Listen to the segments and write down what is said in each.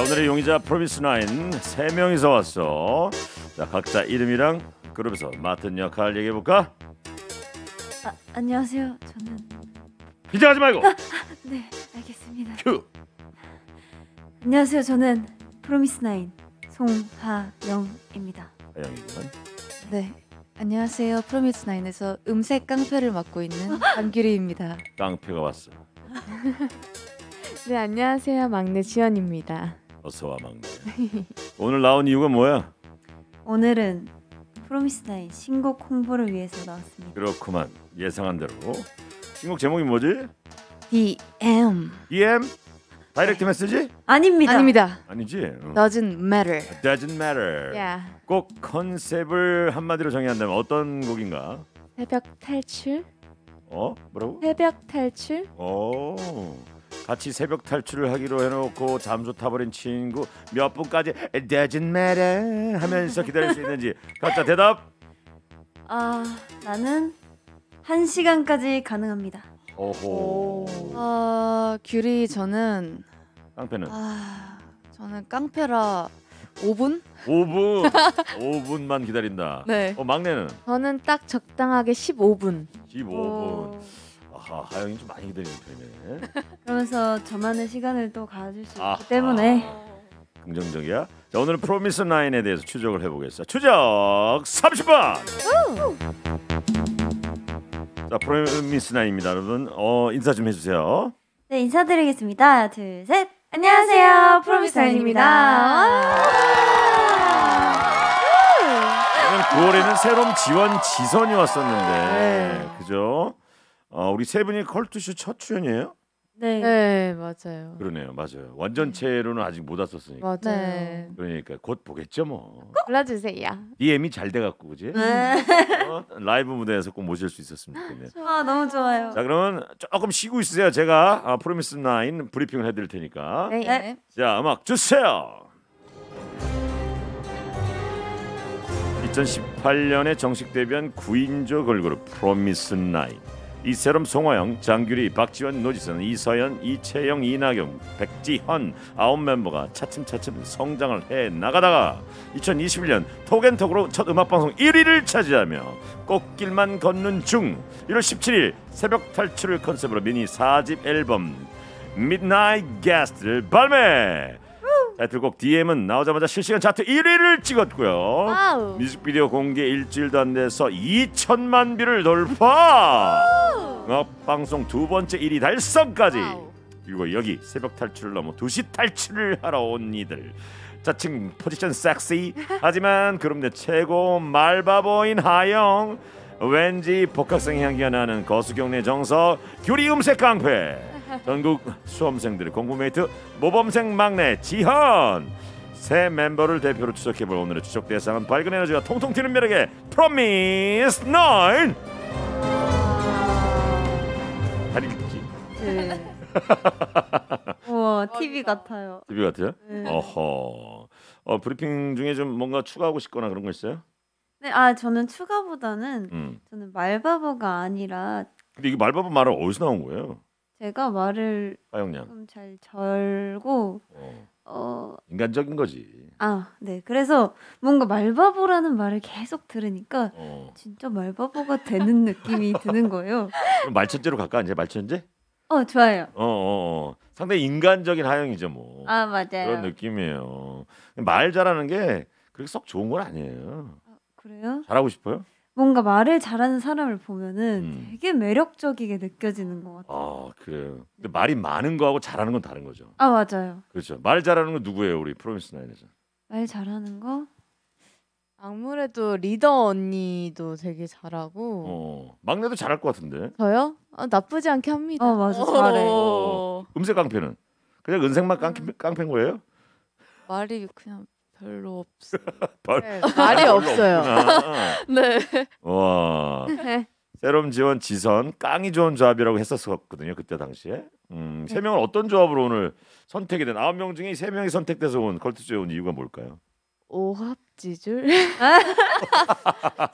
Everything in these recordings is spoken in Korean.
자, 오늘의 용의자 프로미스 나인 세 명이서 왔어. 자, 각자 이름이랑 그룹에서 맡은 역할 얘기해 볼까? 아, 안녕하세요. 저는 긴장하지 말고. 아, 아 네, 알겠습니다. 큐. 안녕하세요. 저는 프로미스 나인 송하영입니다. 하영이구만. 네. 안녕하세요. 프로미스 나인에서 음색 깡패를 맡고 있는 강규리입니다. 깡패가 왔어. 네, 안녕하세요. 막내 지연입니다. 어서 와 막내. 오늘 나온 이유가 뭐야? 오늘은 프로미스나인 신곡 홍보를 위해서 나왔습니다. 그렇구만 예상한 대로. 신곡 제목이 뭐지? DM. DM? 다이렉트 메시지? 아닙니다. 아닙니다. 아니지. Doesn't matter. Doesn't matter. Yeah. 꼭 컨셉을 한마디로 정의한다면 어떤 곡인가? 새벽 탈출. 어? 뭐라고? 새벽 탈출. 오. 어. 같이 새벽 탈출을 하기로 해놓고 잠수 타버린 친구 몇 분까지 It doesn't matter 하면서 기다릴 수 있는지 각자 대답 아 나는 한 시간까지 가능합니다 오호 아 규리 저는 깡패는 아 저는 깡패라 5분? 5분. 5분만 기다린다. 네. 어, 막내는? 저는 딱 적당하게 15분. 15분. 오. 아하, 영이좀 많이 기다리는 편이네. 그러면서 저만의 시간을 또 가질 수아 있기 때문에 긍정적이야. 자, 오늘은 프로미스 나인에 대해서 추적을 해보겠습니다. 추적 30번. 자, 프로미스 나인입니다, 여러분. 어, 인사 좀 해주세요. 네 인사드리겠습니다. 둘 셋. 안녕하세요 프로미스 아인입니다. 9월에는 새로운 지원 지선이 왔었는데, 네. 그죠? 어, 우리 세 분이 컬투쇼 첫 출연이에요? 네. 네, 맞아요. 그러네요, 맞아요. 완전체로는 아직 못 왔었으니까. 맞아요. 네. 그러니까 곧 보겠죠 뭐. 골라주세요. DM이 잘 돼갖고 그지? 네. 어, 라이브 무대에서 꼭 모실 수 있었으면 좋겠네요. 아 너무 좋아요. 자 그러면 조금 쉬고 있으세요. 제가 아, 프로미스 나인 브리핑을 해드릴 테니까. 네. 네. 자 음악 주세요. 2018년에 정식 데뷔한 9인조 걸그룹 프로미스 나인. 이세롬, 송화영, 장규리, 박지원, 노지선, 이서연, 이채영, 이낙경 백지현 아홉 멤버가 차츰차츰 성장을 해 나가다가 2021년 톡앤톡으로 첫 음악방송 1위를 차지하며 꽃길만 걷는 중 1월 17일 새벽 탈출을 컨셉으로 미니 4집 앨범 Midnight Guest를 발매 애이틀곡 DM은 나오자마자 실시간 차트 1위를 찍었고요. 뮤직비디오 공개 일주일도 안 돼서 2천만 뷰를 돌파. 음악방송 두 번째 1위 달성까지 그리고 여기 새벽 탈출을 넘어 2시 탈출을 하러 온 이들 자칭 포지션 섹시 하지만 그럼내 최고 말바보인 하영 왠지 복학생 향기가 나는 거수경내 정서 교리 음색 깡패 전국 수험생들의 공부메이트 모범생 막내 지현 새 멤버를 대표로 추적해볼 오늘의 추적 대상은 밝은 에너지가 통통 튀는 매력의 프로미스 9 다리끼. 네. 와 TV 같아요. TV 같아요? 네. 어허. 어 브리핑 중에 좀 뭔가 추가하고 싶거나 그런 거 있어요? 네, 아 저는 추가보다는 음. 저는 말바보가 아니라 근데 이게 말바보 말은 어디서 나온 거예요? 제가 말을 하좀잘 절고 어. 어 인간적인 거지. 아, 네. 그래서 뭔가 말바보라는 말을 계속 들으니까 어. 진짜 말바보가 되는 느낌이 드는 거예요. 그럼 말천재로 갈까? 이제 말천재? 어, 좋아요. 어, 어, 어. 상당히 인간적인 하영이죠, 뭐. 아, 맞아요. 그런 느낌이에요. 말 잘하는 게 그렇게 썩 좋은 건 아니에요. 아, 그래요? 잘하고 싶어요? 뭔가 말을 잘하는 사람을 보면은 음. 되게 매력적이게 느껴지는 것 같아요. 아 그래요. 근데 말이 많은 거하고 잘하는 건 다른 거죠. 아 맞아요. 그렇죠. 말 잘하는 건 누구예요, 우리 프로미스 나인에서? 말 잘하는 거 아무래도 리더 언니도 되게 잘하고 어, 막내도 잘할 것 같은데. 저요? 아, 나쁘지 않게 합니다. 어 맞아 잘해. 어. 어, 음색 깡패는 그냥 은색만 깡, 음. 깡패인 거예요? 말이 그냥 별로 없어요. 네, 말이 없어요. 네. 와. 세럼 네. 지원 지선 깡이 좋은 조합이라고 했었거든요 었 그때 당시에. 음, 네. 세 명은 어떤 조합으로 오늘 선택이 된 아홉 명 중에 세 명이 선택돼서 온 컬투쇼에 온 이유가 뭘까요? 오합지줄.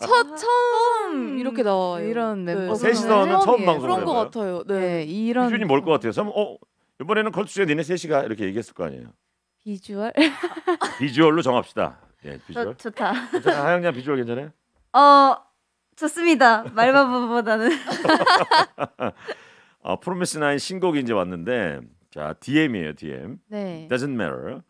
첫 처음 음, 이렇게 나와 이런 멤버 네. 셋이 나오는 처음 방송 그런 거 같아요. 네, 네 이런 기준이 뭘 것 같아요? 그럼 어 이번에는 컬투쇼에 니네 셋이가 이렇게 얘기했을 거 아니에요? 비주얼? 비주얼로 정합시다. 예, 비주얼. 좋, 좋다. 하영양 비주얼 괜찮아요? 어, 좋습니다. 말바보보다는. 아, 프로미스 어, 나인 신곡이 이제 왔는데 자, DM이에요, DM. 네. Doesn't matter.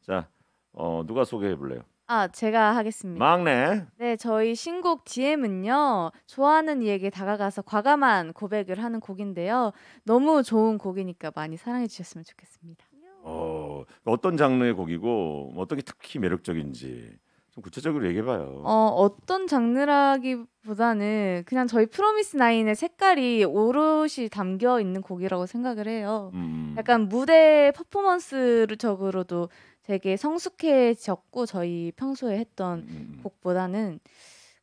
자, 어, 누가 소개해 볼래요? 아, 제가 하겠습니다. 막내. 네, 저희 신곡 DM은요. 좋아하는 이에게 다가가서 과감한 고백을 하는 곡인데요. 너무 좋은 곡이니까 많이 사랑해 주셨으면 좋겠습니다. 어, 어떤 장르의 곡이고 뭐 어떻게 특히 매력적인지 좀 구체적으로 얘기해 봐요. 어, 어떤 장르라기보다는 그냥 저희 프로미스 나인의 색깔이 오롯이 담겨 있는 곡이라고 생각을 해요. 음. 음. 약간 무대 퍼포먼스적으로도 되게 성숙해졌고 저희 평소에 했던 음, 음, 음. 곡보다는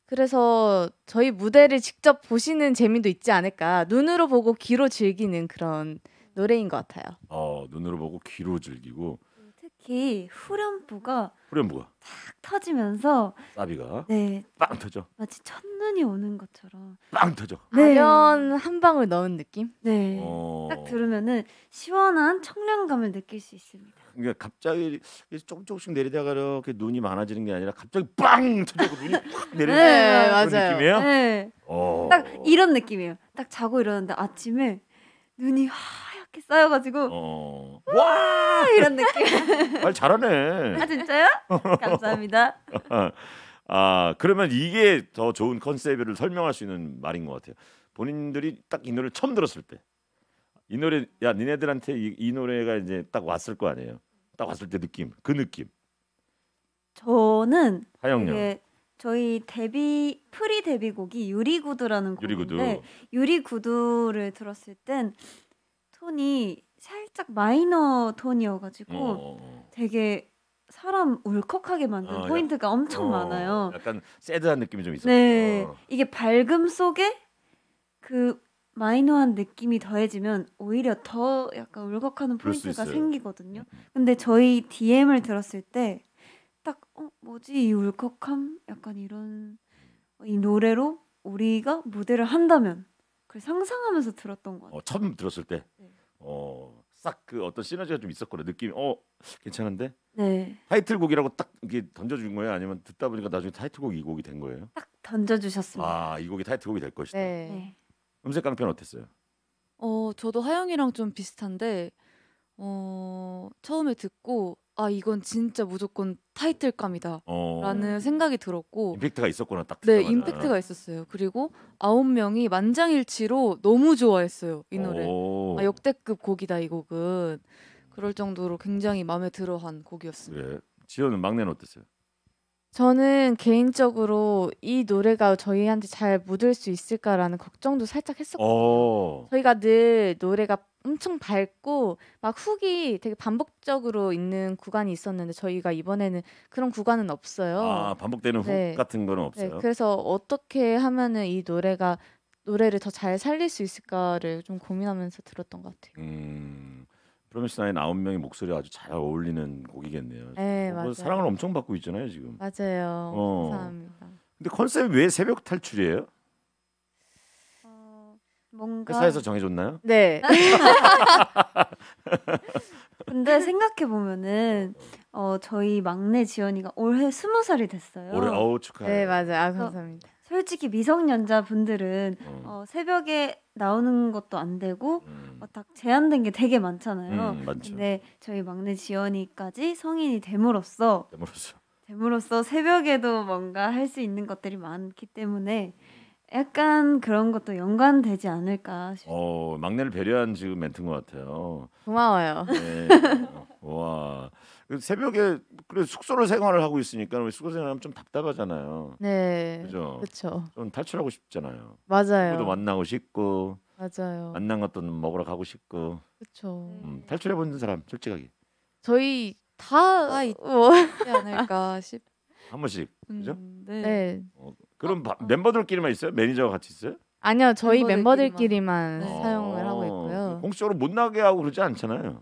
그래서 저희 무대를 직접 보시는 재미도 있지 않을까 눈으로 보고 귀로 즐기는 그런 노래인 것 같아요. 어, 눈으로 보고 귀로 즐기고 음, 특히 후렴구가 후렴구가 탁 터지면서 사비가 네, 빵 터져. 마치 첫눈이 오는 것처럼 빵 터져. 네. 가련 한 방울 넣은 느낌? 네. 어. 들으면은 시원한 청량감을 느낄 수 있습니다. 그러니까 갑자기 조금 조금씩 내리다가 이렇게 눈이 많아지는 게 아니라 갑자기 빵 터지고 눈이 확 네, 내리는 네, 그런 맞아요. 느낌이에요? 네. 어. 딱 이런 느낌이에요. 딱 자고 일어났는데 아침에 눈이 확 이렇게 쌓여가지고 어. 와 이런 느낌. 말 잘하네. 아 진짜요? 감사합니다. 아 그러면 이게 더 좋은 컨셉을 설명할 수 있는 말인 것 같아요. 본인들이 딱 이 노래를 처음 들었을 때 이 노래 야 니네들한테 이, 이 노래가 이제 딱 왔을 거 아니에요. 딱 왔을 때 느낌 그 느낌. 저는 하영요. 저희 데뷔 프리 데뷔곡이 유리구두라는 곡인데 유리구두. 유리구두를 들었을 땐 톤이 살짝 마이너 톤이어가지고 어. 어, 어. 되게 사람 울컥하게 만드는 어, 포인트가 약, 엄청 어, 많아요. 약간 새드한 느낌이 좀 있어요. 네, 어. 이게 밝음 속에 그 마이너한 느낌이 더해지면 오히려 더 약간 울컥하는 포인트가 생기거든요. 음, 음. 근데 저희 DM을 들었을 때 딱 어, 뭐지 이 울컥함? 약간 이런 이 노래로 우리가 무대를 한다면 그 상상하면서 들었던 것 어, 같아요. 어, 처음 들었을 때. 네. 어, 싹그 어떤 시너지가 좀 있었거든. 느낌이 어, 괜찮은데? 네. 타이틀곡이라고 딱 이게 던져 준 거예요? 아니면 듣다 보니까 나중에 타이틀곡이 곡이 된 거예요? 딱 던져 주셨습니다. 아, 이 곡이 타이틀곡이 될 것이다. 네. 네. 음색 강편 어땠어요? 어, 저도 하영이랑 좀 비슷한데 어, 처음에 듣고 '아 이건 진짜 무조건 타이틀감이다.' 어. 라는 생각이 들었고 임팩트가 있었구나 딱 듣자마자. 네, 임팩트가 있었어요. 그리고 9 명이 만장일치로 너무 좋아했어요, 이 노래. 아 역대급 곡이다 이 곡은. 그럴 정도로 굉장히 마음에 들어한 곡이었습니다. 예. 지효는 막내는 어땠어요? 저는 개인적으로 이 노래가 저희한테 잘 묻을 수 있을까라는 걱정도 살짝 했었거든요. 어. 저희가 늘 노래가 엄청 밝고 막 훅이 되게 반복적으로 있는 구간이 있었는데 저희가 이번에는 그런 구간은 없어요. 아 반복되는 훅 네. 같은 거는 네, 없어요. 네, 그래서 어떻게 하면은 이 노래가 노래를 더 잘 살릴 수 있을까를 좀 고민하면서 들었던 것 같아요. 음, 프로미스나인 아홉 명의 목소리 아주 잘 어울리는 곡이겠네요. 네, 어, 맞아요. 사랑을 엄청 받고 있잖아요 지금. 맞아요. 어. 감사합니다. 근데 컨셉 왜 새벽 탈출이에요? 뭔가 회사에서 그 정해줬나요? 네. 근데 생각해 보면은 어 저희 막내 지연이가 올해 스무 살이 됐어요. 올해 어우 축하해. 네 맞아요. 아, 감사합니다. 솔직히 미성년자 분들은 음. 어, 새벽에 나오는 것도 안 되고 음. 어, 딱 제한된 게 되게 많잖아요. 음, 많죠. 근데 저희 막내 지연이까지 성인이 됨으로써 됨으로써 됨으로써 새벽에도 뭔가 할 수 있는 것들이 많기 때문에 약간 그런 것도 연관되지 않을까 싶어요. 어, 막내를 배려한 지금 멘트인 것 같아요. 고마워요. 네. 와. 그 새벽에 그래 숙소를 생활을 하고 있으니까 우리 숙소 생활하면 좀 답답하잖아요. 네. 그렇죠좀 탈출하고 싶잖아요. 맞아요. 도 만나고 싶고. 맞아요. 만난 것도 먹으러 가고 싶고. 그렇죠. 음, 탈출해 본 사람 솔직하게. 저희 다, 다 아, 뭐 있지 않을까 싶. 한 번씩. 음, 그죠? 음, 네. 어, 그럼 아, 바, 어. 멤버들끼리만 있어요? 매니저와 같이 있어요? 아니요, 저희 멤버들끼리만, 네. 사용을 하고 어, 있고요. 공식적으로 못 나게 하고 그러지 않잖아요.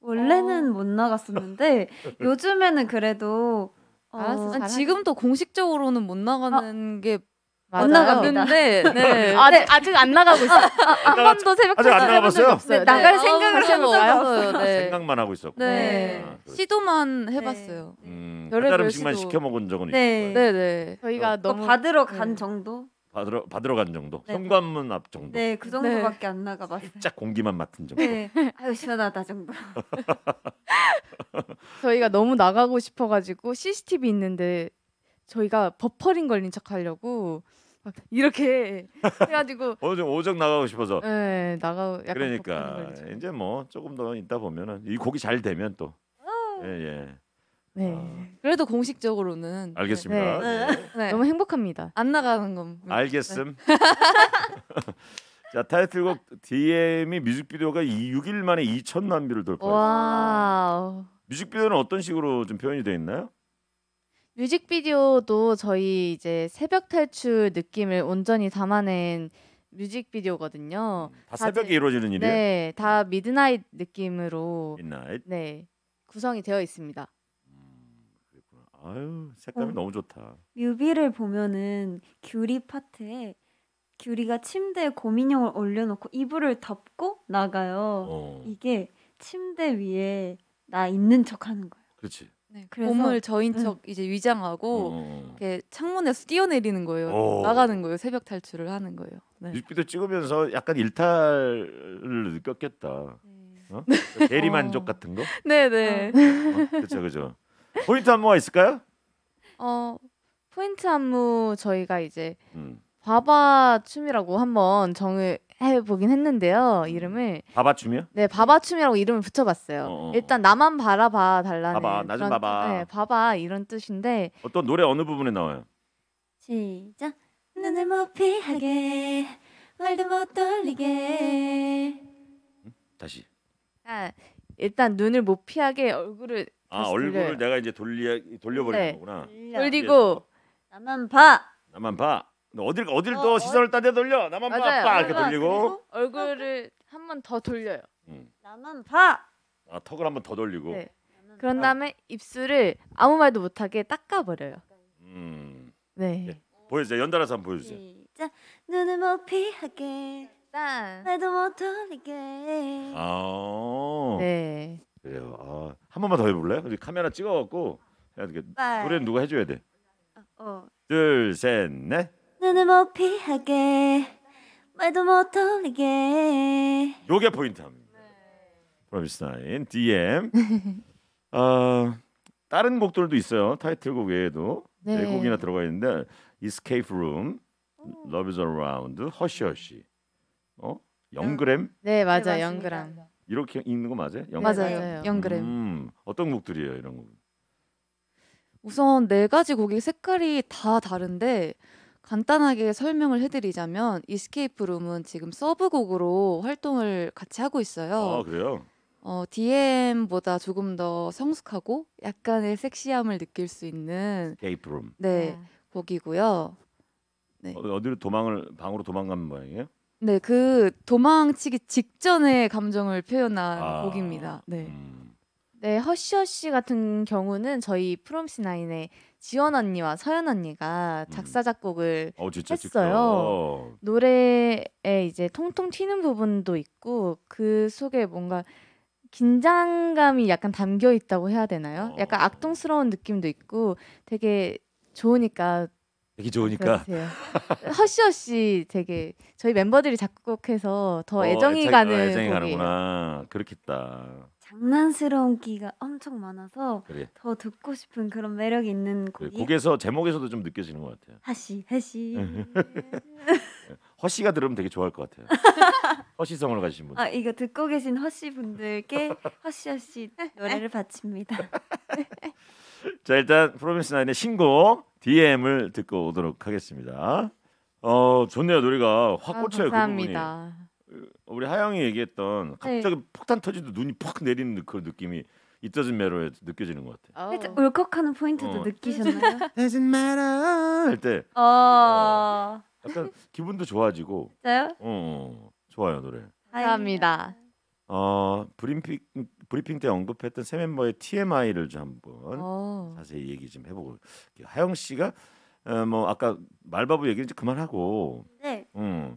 원래는 어. 못 나갔었는데 요즘에는 그래도 어, 알았어, 지금도 공식적으로는 못 나가는 아, 게안 나갔는데 네. 아직, 아직 안 나가고 있어. 한 번도 새벽 아직 안 나가봤어요? 네, 네. 네, 나갈 네. 생각을 한적어요 네. 생각만 하고 있었고. 네. 아, 시도만 해봤어요. 음, 다른 음식만 시도. 시켜 먹은 적은 네. 있어요. 네네. 저희가 어, 너무 받으러 간 정도. 받으러 받으러 간 정도. 네. 현관문 앞 정도. 네, 그 정도밖에 안 나가봤어요. 살짝 공기만 맡은 정도. 네. 아유 시원하다 정도. 저희가 너무 나가고 싶어가지고 CCTV 있는데 저희가 버퍼링 걸린 척 하려고 막 이렇게 해가지고 오정 오정 나가고 싶어서 네 나가 약간 그러니까 이제 뭐 조금 더 있다 보면은 이 곡이 잘 되면 또 예예 아. 예. 네 아. 그래도 공식적으로는 알겠습니다 네. 네. 네. 너무 행복합니다 안 나가는 건 알겠음 자 타이틀곡 DM이 뮤직비디오가 6일 만에 2천 만뷰를 돌파했어요 뮤직비디오는 어떤 식으로 좀 표현이 돼 있나요? 뮤직비디오도 저희 이제 새벽 탈출 느낌을 온전히 담아낸 뮤직비디오거든요. 음, 다, 다 새벽에 제, 이루어지는 일이에요? 네, 다 미드나잇 느낌으로 미드나잇? 네 구성이 되어 있습니다. 음, 아유 색감이 어, 너무 좋다. 뮤비를 보면은 규리 파트에 규리가 침대에 고민형을 올려놓고 이불을 덮고 나가요. 어. 이게 침대 위에 나 있는 척하는 거예요. 그렇지. 네, 그래서 몸을 저인 네. 척 응. 이제 위장하고 어. 이렇게 창문에서 뛰어내리는 거예요. 어. 나가는 거예요. 새벽 탈출을 하는 거예요. 네. 뮤직비디오 찍으면서 약간 일탈을 느꼈겠다. 네. 어? 그러니까 대리 만족 같은 거? 네네. 그렇죠 그렇죠. 포인트 안무가 있을까요? 어 포인트 안무 저희가 이제 음. 바바 춤이라고 한번 정을 해보긴 했는데요. 음. 이름을 바바춤이요? 네, 바바춤이라고 이름을 붙여봤어요. 어. 어, 어. 일단 나만 바라봐 달라는 봐봐, 나좀 봐봐. 네, 봐봐 이런 뜻인데 어떤 노래 어느 부분에 나와요? 시작 눈을 못 피하게 말도 못 돌리게 음? 다시. 일 아, 일단 눈을 못 피하게 얼굴을 아 얼굴을 돌려요. 내가 이제 돌려 돌려버리는 네. 거구나. 돌리고 예. 나만 봐 나만 봐. 어딜 어딜 어, 더 어, 시선을 딴데 돌려 나만 맞 봐, 이렇게 돌리고 얼굴을 한 번 더 돌려요. 음. 나만 봐. 아 턱을 한 번 더 돌리고. 네. 그런 다음에 입술을 아무 말도 못하게 닦아버려요. 음. 네. 네. 보여주세요. 연달아서 한 번 보여주세요. 시 눈을 못 피하게. 아. 말도 못 돌리게. 아. 네. 그래요. 아, 한 번만 더 해볼래요? 카메라 찍어갖고 노래 누가 해줘야 돼. 어. 어. 둘, 셋, 넷. 눈을 못 피하게 말도 못 돌리게 요게 포인트입니다 프로미스나인 DM 어, 아, 다른 곡들도 있어요 타이틀곡 외에도 네. 네 곡이나 들어가 있는데 Escape Room, Love Is Around, 허쉬 허쉬 어? 영그램? 네 맞아 네, 영그램 이렇게 읽는 거 맞아요? 영 맞아요 영그램 음, 어떤 곡들이에요 이런 곡? 우선 네 가지 곡이 색깔이 다 다른데 간단하게 설명을 해드리자면 이스케이프 룸은 지금 서브곡으로 활동을 같이 하고 있어요. 아 그래요? 어, DM보다 조금 더 성숙하고 약간의 섹시함을 느낄 수 있는 이스케이프 룸. 네 아. 곡이고요. 네. 어, 디로 도망을 방으로 도망간 모양이에요? 네, 그 도망치기 직전의 감정을 표현한 아. 곡입니다. 네. 음. 네, 허쉬허쉬 같은 경우는 저희 프롬시나인의 지원 언니와 서연 언니가 음. 작사 작곡을 음. 어, 진짜, 했어요. 어. 노래에 이제 통통 튀는 부분도 있고 그 속에 뭔가 긴장감이 약간 담겨 있다고 해야 되나요? 어. 약간 악동스러운 느낌도 있고 되게 좋으니까 되게 좋으니까 허쉬허쉬 되게 저희 멤버들이 작곡해서 더 어, 애정이 어, 애착, 가는 애정이 곡이. 가는구나 그렇겠다 장난스러운 기가 엄청 많아서 그래. 더 듣고 싶은 그런 매력이 있는 그 곡이 그래, 곡에서 제목에서도 좀 느껴지는 것 같아요. 하시 해시 예, 허씨가 들으면 되게 좋아할 것 같아요. 허씨성을 가신 분. 아 이거 듣고 계신 허씨 분들께 허씨 허씨 노래를 바칩니다. 자 일단 프로미스 나인의 신곡 DM을 듣고 오도록 하겠습니다. 어 좋네요 노래가 확 아, 꽂혀요 아, 그 부분이. 우리 하영이 얘기했던 갑자기 네. 폭탄 터지듯 눈이 팍 내리는 그 느낌이 이따즈 메로에 느껴지는 것 같아. 어. 울컥하는 포인트도 어. 느끼셨나요? Doesn't matter 할때 어. 어. 약간 기분도 좋아지고. 진짜요? 어, 어. 좋아요 노래. 감사합니다. 어 브리핑 브리핑 때 언급했던 새 멤버의 TMI를 좀 한번 오. 어. 자세히 얘기 좀 해보고 하영 씨가 어, 뭐 아까 말바보 얘기는 이제 그만하고. 네. 음.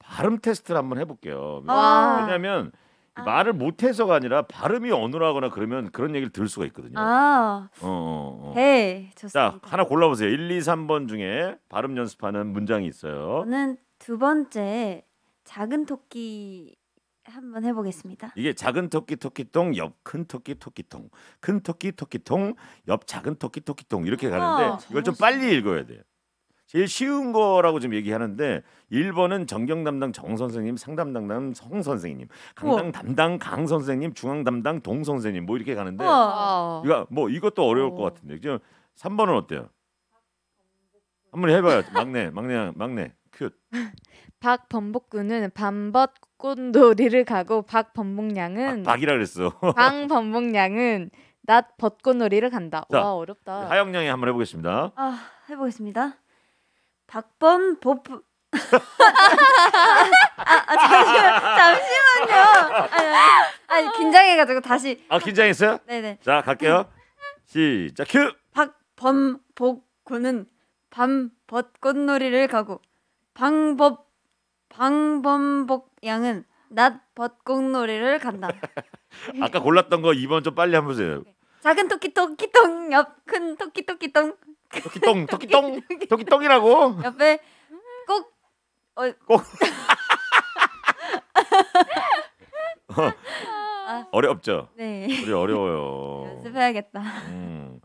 발음 테스트를 한번 해볼게요. 아. 왜냐하면 아. 말을 못해서가 아니라 발음이 어눌하거나 그러면 그런 얘기를 들을 수가 있거든요. 아, 어, 어, 어. 네, 좋습니다. 자, 하나 골라보세요. 1, 2, 3번 중에 발음 연습하는 문장이 있어요. 저는 두 번째 작은 토끼 한번 해보겠습니다. 이게 작은 토끼 토끼통 옆 큰 토끼 토끼통 큰 토끼 토끼통 옆 작은 토끼 토끼통 이렇게 가는데 어. 이걸 좀 빨리 읽어야 돼요. 제일 쉬운 거라고 좀 얘기하는데 1번은 정경 담당 정 선생님, 상담 담당 성 선생님, 강당 담당 강 선생님, 중앙 담당 동 선생님 뭐 이렇게 가는데 이거 뭐 이것도 어려울 것 어. 같은데 지금 3번은 어때요? 한 번 해봐요 막내 막내 막내 큐. 박범복군은 밤벗 꽃놀이를 가고 박범복양은 아, 박이라 그랬어. 방범복양은낮 벚꽃놀이를 간다. 자, 와 어렵다. 하영양이 한 번 해보겠습니다. 아 해보겠습니다. 박범 보프 아, 아, 잠시만, 잠시만요. 아니, 아니, 긴장해가지고 다시. 아 긴장했어요? 네네. 자 갈게요. 시작 큐. 박범복군은 밤 벚꽃놀이를 가고 방법 방범복 양은 낮 벚꽃놀이를 간다. 아까 골랐던 거 2번 좀 빨리 한번 보세요. 작은 토끼 토끼똥 옆 큰 토끼 토끼똥 토끼똥 토끼똥 토끼똥이라고 옆에 꼭 어, 꼭 어, 아. 어렵죠. 네. 우리 어려워요. 연습해야겠다. 음.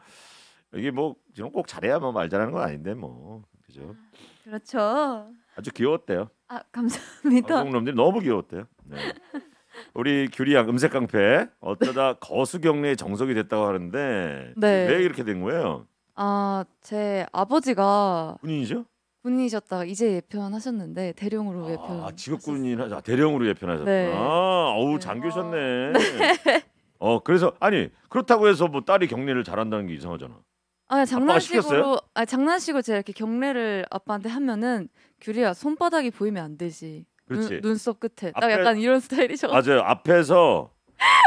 이게 뭐 지금 꼭 잘해야만 뭐 말 잘하는 건 아닌데 뭐 그죠? 그렇죠. 아주 귀여웠대요. 아 감사합니다. 한놈들이 너무 귀여웠대요. 네. 우리 규리양 음색 깡패 어쩌다 거수경례의 정석이 됐다고 하는데 네. 왜 이렇게 된 거예요? 아제 아버지가 군인이죠? 군인이셨다가 이제 예편하셨는데 대령으로 예편. 아 직업군인 아 대령으로 예편하셨구나. 네. 네. 아, 어우 장교셨네. 네. 어 그래서 아니 그렇다고 해서 뭐 딸이 경례를 잘한다는 게 이상하잖아. 아 장난식으로 아 장난식으로 제가 이렇게 경례를 아빠한테 하면은 규리야 손바닥이 보이면 안 되지. 그렇지. 눈, 썹 끝에 딱 앞에, 약간 이런 스타일이셔. 맞아요. 앞에서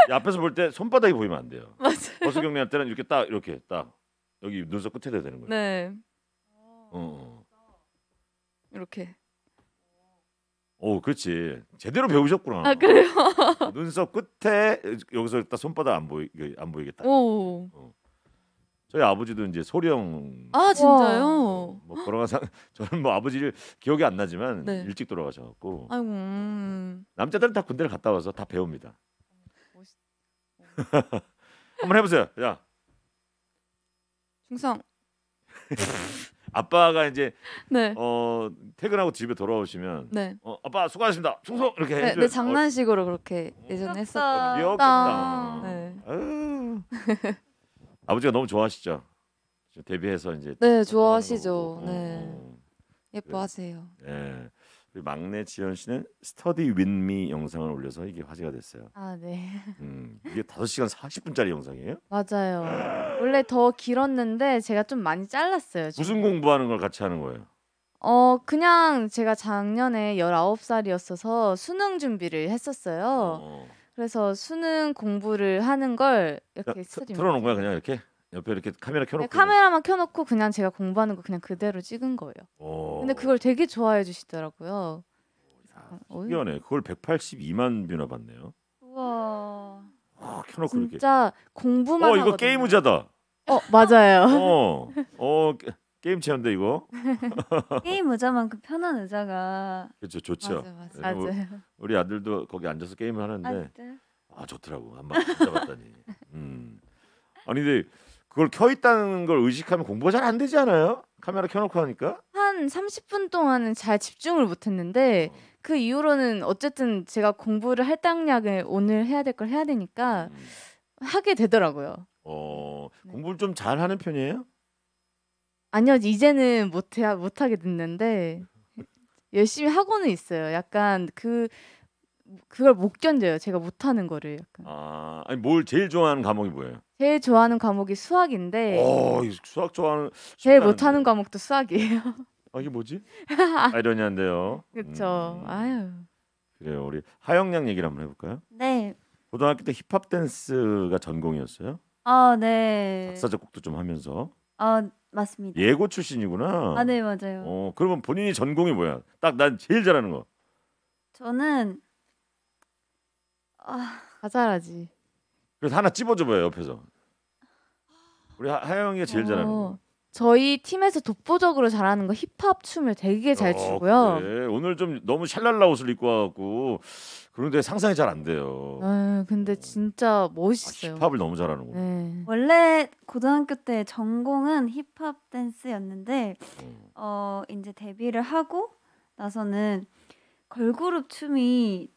앞에서 볼 때 손바닥이 보이면 안 돼요. 맞아요. 버스 경례할 때는 이렇게 딱 이렇게 딱 여기 눈썹 끝에 대야 되는 거예요. 네. 어. 어, 어. 이렇게. 오, 어, 그렇지. 제대로 배우셨구나. 아 그래요. 눈썹 끝에 여기서 딱 손바닥 안 보이 안 보이겠다. 오. 어. 저희 아버지도 이제 소령. 아 진짜요? 어, 뭐 돌아가서 저는 뭐 아버지를 기억이 안 나지만 네. 일찍 돌아가셔갖고. 아이고. 음. 남자들은 다 군대를 갔다 와서 다 배웁니다. 멋있... 한번 해보세요. 야. 충성. 아빠가 이제 네. 어 퇴근하고 집에 돌아오시면 네. 어, 아빠 수고하셨습니다. 충성 이렇게 네, 해줘요. 네, 장난식으로 그렇게 어. 예전에 했었던. 귀엽다 네. 네. 아버지가 너무 좋아하시죠. 데뷔해서 이제. 네, 좋아하시죠. 네. 어, 어. 예뻐하세요. 네. 우리 막내 지현 씨는 스터디 윈미 영상을 올려서 이게 화제가 됐어요. 아, 네. 음, 이게 5시간 40분짜리 영상이에요? 맞아요. 원래 더 길었는데 제가 좀 많이 잘랐어요. 지금. 무슨 공부하는 걸 같이 하는 거예요? 어, 그냥 제가 작년에 19살이었어서 수능 준비를 했었어요. 어. 그래서 수능 공부를 하는 걸 이렇게 틀어놓은 거야 그냥 이렇게? 옆에 이렇게 카메라 네, 켜놓고 네, 카메라만 켜놓고 그냥 제가 공부하는 거 그냥 그대로 찍은 거예요. 오. 근데 어. 그걸 되게 좋아해 주시더라고요. 신기하 그걸 182만 뷰나 봤네요. 우와. 아, 켜놓고 진짜 이렇게. 진짜 공부만. 어 이거 게임 의자다. 어 맞아요. 어, 어 게임 체한데 이거. 게임 의자만큼 편한 의자가. 그렇죠 좋죠. 맞아, 맞아. 우리, 우리 아들도 거기 앉아서 게임을 하는데. 아아 좋더라고 한번 찾아봤더니 음. 아니 근데 그걸 켜 있다는 걸 의식하면 공부가 잘 안 되지 않아요? 카메라 켜놓고 하니까 한 30분 동안은 잘 집중을 못했는데 어. 그 이후로는 어쨌든 제가 공부를 할당량을 오늘 해야 될 걸 해야 되니까 음. 하게 되더라고요. 어 네. 공부를 좀 잘하는 편이에요? 아니요 이제는 못해 못하게 됐는데 열심히 하고는 있어요. 약간 그 그걸 못 견뎌요. 제가 못하는 거를 약간. 아, 아니 뭘 제일 좋아하는 과목이 뭐예요? 제일 좋아하는 과목이 수학인데. 어, 수학 좋아하는. 제일 못하는 과목도 수학이에요. 아 이게 뭐지? 아이러니한데요. 그렇죠. 음. 아유. 그래요. 우리 하영 양 얘기를 한번 해볼까요? 네. 고등학교 때 힙합 댄스가 전공이었어요? 아, 네. 작사 작곡도 좀 하면서. 아, 맞습니다. 예고 출신이구나. 아, 네, 맞아요. 어, 그러면 본인이 전공이 뭐야? 딱 난 제일 잘하는 거. 저는 아. 자잘지 그래서 하나 찝어줘봐요 옆에서. 우리 하- 영이가 제일 어, 잘하는. 거. 저희 팀에서 독보적으로 잘하는 거 힙합 춤을 되게 잘 어, 추고요. 그래. 오늘 좀 너무 샬랄라 옷을 입고 와갖고 그런데 상상이 잘 안 돼요. 아, 근데 진짜 멋있어요. 아, 힙합을 너무 잘하는 거. 네. 원래 고등학교 때 전공은 힙합 댄스였는데 어, 어 이제 데뷔를 하고 나서는 걸그룹 춤이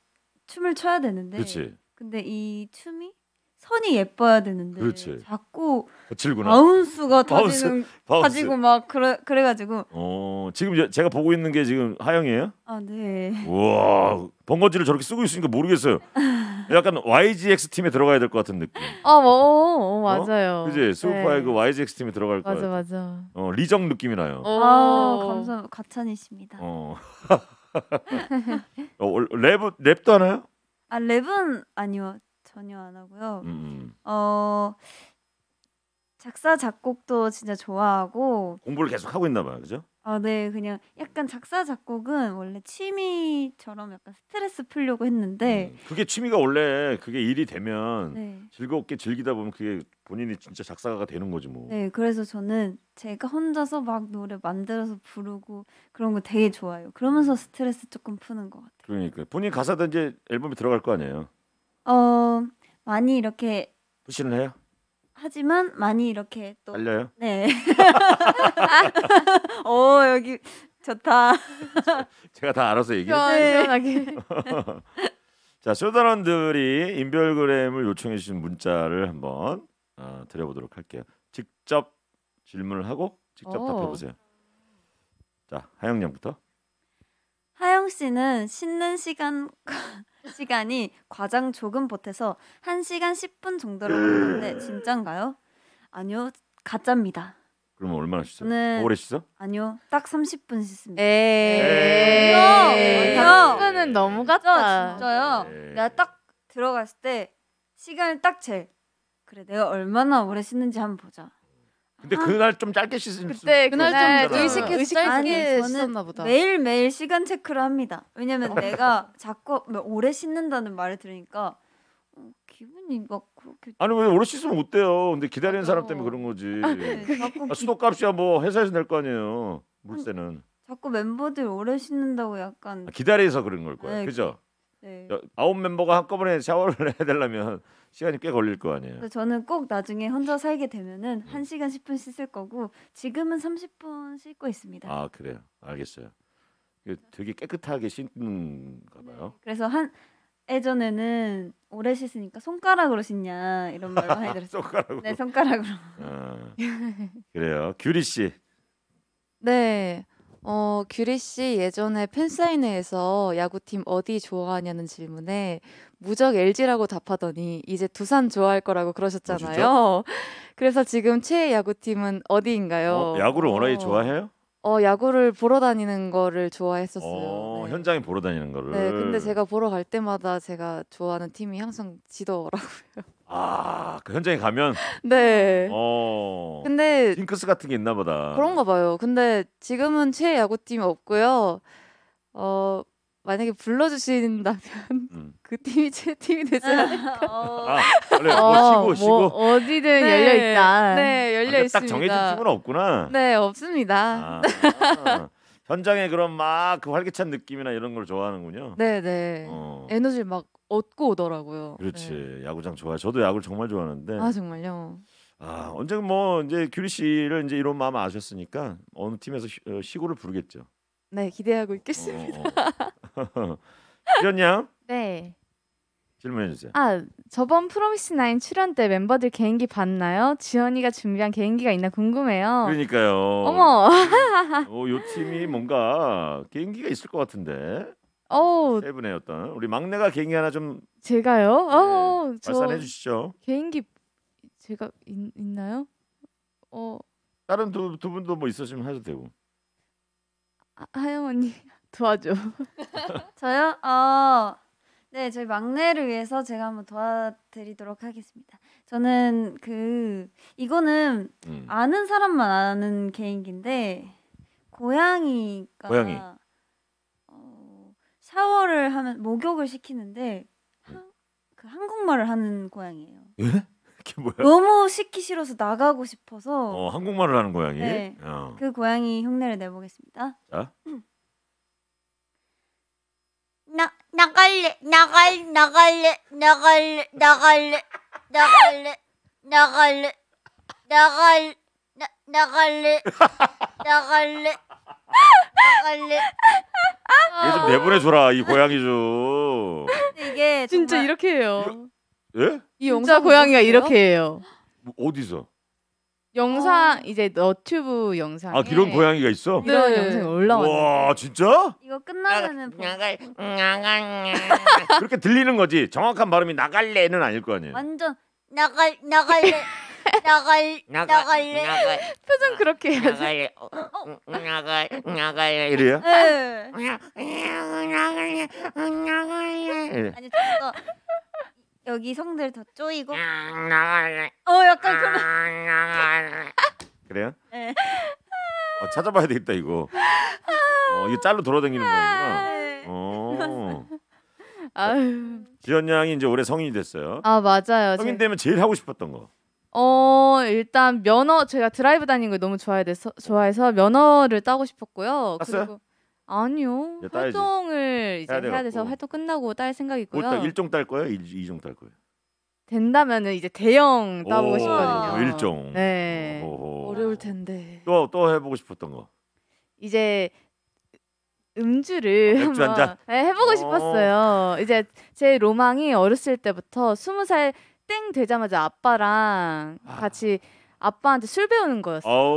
춤을 춰야 되는데. 그렇지. 근데 이 춤이 선이 예뻐야 되는데 그렇 자꾸 질구나. 바운스가 터지는 바운스. 터지고 막 그래 그래가지고 어 지금 제가 보고 있는 게 지금 하영이에요? 아 네. 와 번거지를 저렇게 쓰고 있으니까 모르겠어요. 약간 YGX 팀에 들어가야 될 것 같은 느낌. 아 뭐, 어, 맞아요. 어? 그지 수우의 네. 그 YGX 팀에 들어갈 거 맞아 맞아. 어 리정 느낌이 나요. 아 감사 가찬이십니다. 어. 어, 어 랩 랩도 하나요? 아 랩은 아니요 전혀 안 하고요. 음. 어 작사 작곡도 진짜 좋아하고 공부를 계속 하고 있나 봐요, 그죠? 아, 네. 그냥 약간 작사 작곡은 원래 취미처럼 약간 스트레스 풀려고 했는데 음, 그게 취미가 원래 그게 일이 되면 네. 즐겁게 즐기다 보면 그게 본인이 진짜 작사가가 되는 거지 뭐. 네, 그래서 저는 제가 혼자서 막 노래 만들어서 부르고 그런 거 되게 좋아요. 그러면서 음. 스트레스 조금 푸는 것 같아요. 그러니까 본인 가사도 이제 앨범에 들어갈 거 아니에요. 어, 많이 이렇게 푸시는 해요? 하지만 많이 이렇게 또 알려요? 네. 어 여기 좋다. 제가 다 알아서 얘기했어요. 아, 네. 자, 쇼다런들이 인별그램을 요청해 주신 문자를 한번 어, 드려보도록 할게요. 직접 질문을 하고 직접 오. 어. 답해보세요. 자, 하영 양부터. 하영 씨는 씻는 시간 시간이 과장 조금 보태서 1시간 10분 정도로 걸는데 음. 진짠가요? 아니요. 가짜입니다. 그러 얼마나 씻어 저는- 오래 씻어? 아니요. 딱 30분 씻습니다. 에이. 에이. 야, 는 너무 진다 진짜요. 내가 딱 들어갔을 때 시간을 딱 재. 그래 내가 얼마나 오래 씻는지 한번 보자. 근데 아. 그날 좀 짧게 씻은 그때 그날 좀 의식해서 짧게 씻었나 보다. 매일 매일 시간 체크를 합니다. 왜냐면 내가 자꾸 뭐 오래 씻는다는 말을 들으니까 어, 기분이 막 그렇게 아니 왜 오래 씻으면 어때요 근데 기다리는 사람 때문에 그런 거지. 아, 수도값이야 뭐 회사에서 낼 거 아니에요. 물때는 자꾸 멤버들 오래 씻는다고 약간 아, 기다려서 그런 걸 거예요. 네, 그죠? 네. 아홉 멤버가 한꺼번에 샤워를 해달라면 시간이 꽤 걸릴 거 아니에요. 저는 꼭 나중에 혼자 살게 되면은 네. 한 음. 시간 1 0분 씻을 거고 지금은 30분 씻고 있습니다. 아 그래요, 알겠어요. 되게 깨끗하게 씻는가 네. 봐요. 네. 그래서 한 예전에는 오래 씻으니까 손가락으로 씻냐 이런 말로 많이 들어요 손가락으로. 네, 손가락으로. 아, 그래요, 규리 씨. 네, 어, 규리 씨 예전에 팬사인회에서 야구팀 어디 좋아하냐는 질문에 무적 LG라고 답하더니 이제 두산 좋아할 거라고 그러셨잖아요. 어, 그래서 지금 최애 야구팀은 어디인가요? 어, 야구를 워낙에 어. 좋아해요? 어 야구를 보러 다니는 거를 좋아했었어요. 어, 네. 현장에 보러 다니는 거를. 네, 근데 제가 보러 갈 때마다 제가 좋아하는 팀이 항상 지더라고요. 아, 그 현장에 가면 네. 어. 근데 핑크스 같은 게 있나 보다. 그런가 봐요. 근데 지금은 최애 야구팀이 없고요. 어, 만약에 불러주신다면 음. 그 팀이 최애 팀이 되지 않을까. 아, 어. 아, 그래 어, 뭐 쉬고 어, 쉬고. 뭐 어디든 네. 열려 있다. 네, 아, 열려 있습니다. 딱 정해진 팀은 없구나. 네, 없습니다. 아, 현장에 그런 막그 활기찬 느낌이나 이런 걸 좋아하는군요. 네, 네. 어. 에너지 를막 얻고 오더라고요. 그렇지. 네. 야구장 좋아요. 저도 야구를 정말 좋아하는데. 아 정말요. 아 언젠가 뭐 이제 규리 씨를 이제 이런 마음 아셨으니까 어느 팀에서 시, 구를 어, 부르겠죠. 네 기대하고 있겠습니다. 어, 어. 양. 네. 질문해 주세요. 아 저번 프로미스 나인 출연 때 멤버들 개인기 봤나요? 지연이가 준비한 개인기가 있나 궁금해요. 그러니까요. 어머. 어, 요 팀이 뭔가 개인기가 있을 것 같은데. 어, 세 분의 어떤 우리 막내가 개인기 하나 좀 제가요? 네, 저 발산해 주시죠. 개인기 제가 있, 있나요? 어, 다른 두, 두 분도 뭐 있으시면 하셔도 되고. 아, 하영 언니 도와줘. 저요? 어, 네, 저희 막내를 위해서 제가 한번 도와드리도록 하겠습니다. 저는 그 이거는 음. 아는 사람만 아는 개인기인데 고양이가 고양이. 샤워를 하면 목욕을 시키는데 한, 그 한국말을 하는 고양이에요. 예? 뭐야? 너무 시키 싫어서 나가고 싶어서. 어 한국말을 하는 고양이. 네. 어. 그 고양이 흉내를 내보겠습니다. 자. 음. 나 나갈래 나갈 나갈래 나갈래 나갈래 나갈래 나갈래 나갈 나 나갈래 나갈래 빨리. 얘좀 내보내줘라 이 고양이 좀. 이게 진짜 이렇게 해요. 예? 이 영상 고양이가 보 이렇게 해요. 뭐 어디서? 영상 어... 이제 너튜브 영상. 아 그런 고양이가 있어? 네. 이런 영상 올라왔어. 와 진짜? 이거 끝나면은 나갈 나갈 그렇게 들리는 거지. 정확한 발음이 나갈래는 아닐 거 아니에요. 완전 나갈 나갈래. 나갈 나갈래 나갈, 표정 그렇게 해야지 나갈 어, 어? 음, 나갈래 이래요? 나갈래 나갈래 아니 좀더 여기 성들 더 쪼이고 나갈래 어 약간 그런 아, 나갈래 그래요? 네 어, 찾아봐야 되겠다 이거 어 이거 짤로 돌아다니는 거구나 네. 어 아유. 지연 양이 이제 올해 성인이 됐어요. 아 맞아요. 성인 되면 제일 하고 싶었던 거. 어 일단 면허 제가 드라이브 다니는 걸 너무 좋아해서 좋아해서 면허를 따고 싶었고요. 땄어요? 그리고 아니요 활동을 이제 해야 해야, 돼서 활동 끝나고 딸 생각이고요. 그거 일종 딸 거예요? 일, 종딸 거예요? 된다면은 이제 대형 따보고 싶거든요. 일종. 네. 오호. 어려울 텐데. 또 또 해보고 싶었던 거. 이제 음주를 어, 한번 네, 해보고 어. 싶었어요. 이제 제 로망이 어렸을 때부터 스무 살땡 되자마자 아빠랑 아. 같이 아빠한테 술 배우는 거였어요.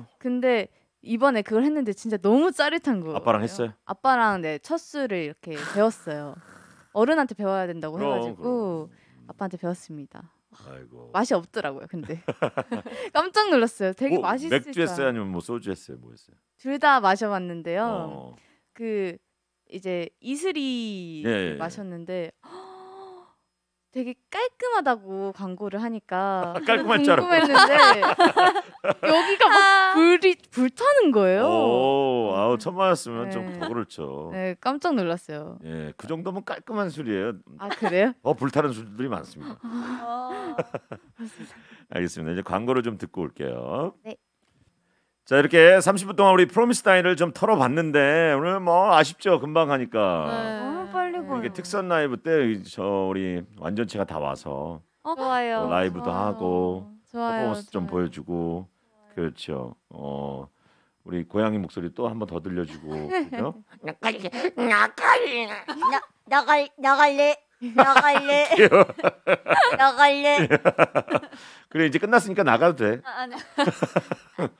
네. 근데 이번에 그걸 했는데 진짜 너무 짜릿한 거예요. 아빠랑 했어요? 아빠랑 네, 첫 술을 이렇게 배웠어요. 어른한테 배워야 된다고 그럼, 해가지고 그럼. 아빠한테 배웠습니다. 아이고. 맛이 없더라고요. 근데 깜짝 놀랐어요. 되게 뭐, 맛있을 맥주 했어요, 아니면 뭐 소주 했어요, 뭐 했어요? 둘 다 마셔봤는데요. 어. 그 이제 이슬이 예, 예, 예. 마셨는데 예. 되게 깔끔하다고 광고를 하니까 아, 깔끔한 줄알았는데 여기가 막 아. 불이 불타는 거예요. 오, 아우 첫 맞았으면 네. 좀 그렇죠. 네, 깜짝 놀랐어요. 예, 그 정도면 깔끔한 술이에요. 아 그래요? 어 불타는 술들이 많습니다. 알겠습니다. 이제 광고를 좀 듣고 올게요. 네. 자 이렇게 30분 동안 우리 프로미스 나인을 좀 털어봤는데 오늘 뭐 아쉽죠 금방 하니까. 네. 아이고. 이게 특선 라이브 때저 우리 완전체가 다 와서 어, 좋아요. 어, 라이브도 하고 좋아요, 퍼포먼스 좀 좋아요. 보여주고 그렇죠. 어 우리 고양이 목소리 또한번더 들려주고 나갈래 나갈래 나갈 나갈래 나갈래 나갈래 그래 이제 끝났으니까 나가도 돼. 아,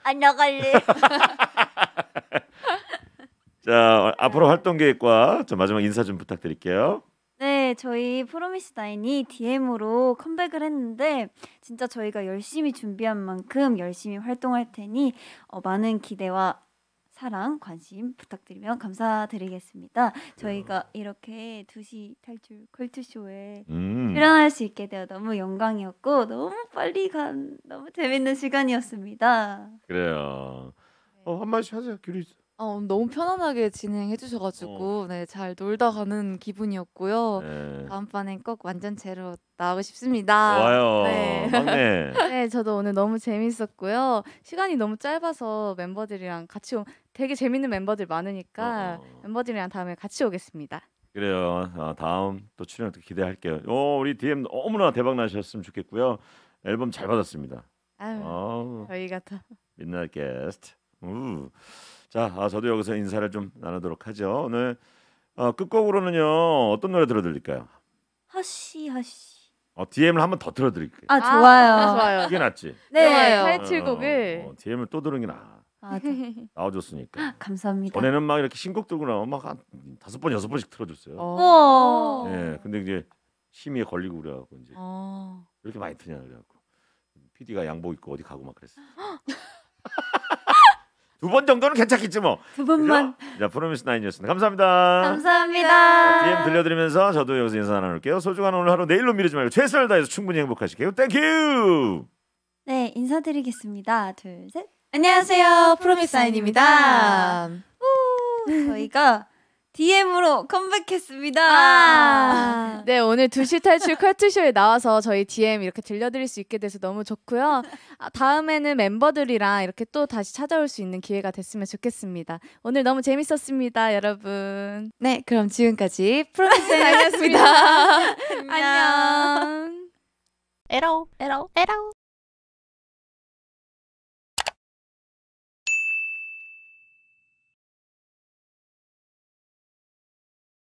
아, 나갈래 자 앞으로 활동 계획과 좀 마지막 인사 좀 부탁드릴게요. 네, 저희 프로미스 나인이 DM으로 컴백을 했는데 진짜 저희가 열심히 준비한 만큼 열심히 활동할 테니 어, 많은 기대와 사랑, 관심 부탁드리면 감사드리겠습니다. 저희가 이렇게 2시 탈출 컬투쇼에 음. 출연할 수 있게 되어 너무 영광이었고 너무 빨리 간 너무 재밌는 시간이었습니다. 그래요. 네. 어, 한마디 하세요, 규리. 어 너무 편안하게 진행해 주셔 어. 가지고 네, 네잘 놀다 가는 기분이었고요. 예. 다음번엔 꼭 완전체로 나오고 싶습니다. 좋아요. 네. 막 네, 저도 오늘 너무 재밌었고요. 시간이 너무 짧아서 멤버들이랑 같이 오, 되게 재밌는 멤버들 많으니까 어. 어. 멤버들이랑 다음에 같이 오겠습니다. 그래요. 아, 다음 또 출연 기대할게요. 어, 우리 DM 너무나 대박 나셨으면 좋겠고요. 앨범 잘 받았습니다. 아유, 어, 저희가 더. 민날 게스트. 우. 자, 아, 저도 여기서 인사를 좀 나누도록 하죠. 오늘 어, 끝곡으로는요 어떤 노래 들어드릴까요? 허쉬 허쉬. 어, DM을 한 번 더 들어드릴게요. 아 좋아요. 아, 좋아요. 이게 낫지. 네, 탈출곡을 어, 어, 어, DM을 또 들은 게 나. 아, 나와줬으니까. 아, 감사합니다. 전에는 막 이렇게 신곡 들고 나면 막한 다섯 번 여섯 번씩 틀어줬어요. 어. 예, 네, 근데 이제 심의에 걸리고 그래갖고 이제 어. 이렇게 많이 트냐 그래갖고 PD가 양복 입고 어디 가고 막 그랬어요. 두번 정도는 괜찮겠지 뭐. 두 번만. 그죠? 자, 프로미스 나인이었습니다. 감사합니다. 감사합니다. DM 들려드리면서 저도 여기서 인사 나눌게요. 소중한 오늘 하루 내일로 미루지 말고 최선을 다해서 충분히 행복하실게요. 땡큐. 네, 인사드리겠습니다. 둘, 셋. 안녕하세요. 프로미스 나인입니다. 저희가 DM으로 컴백했습니다. 아~ 네, 오늘 2시 탈출 컬투쇼에 나와서 저희 DM 이렇게 들려드릴 수 있게 돼서 너무 좋고요. 아, 다음에는 멤버들이랑 이렇게 또 다시 찾아올 수 있는 기회가 됐으면 좋겠습니다. 오늘 너무 재밌었습니다, 여러분. 네, 그럼 지금까지 프로듀서의 이었습니다 안녕. 에러, 에러, 에러.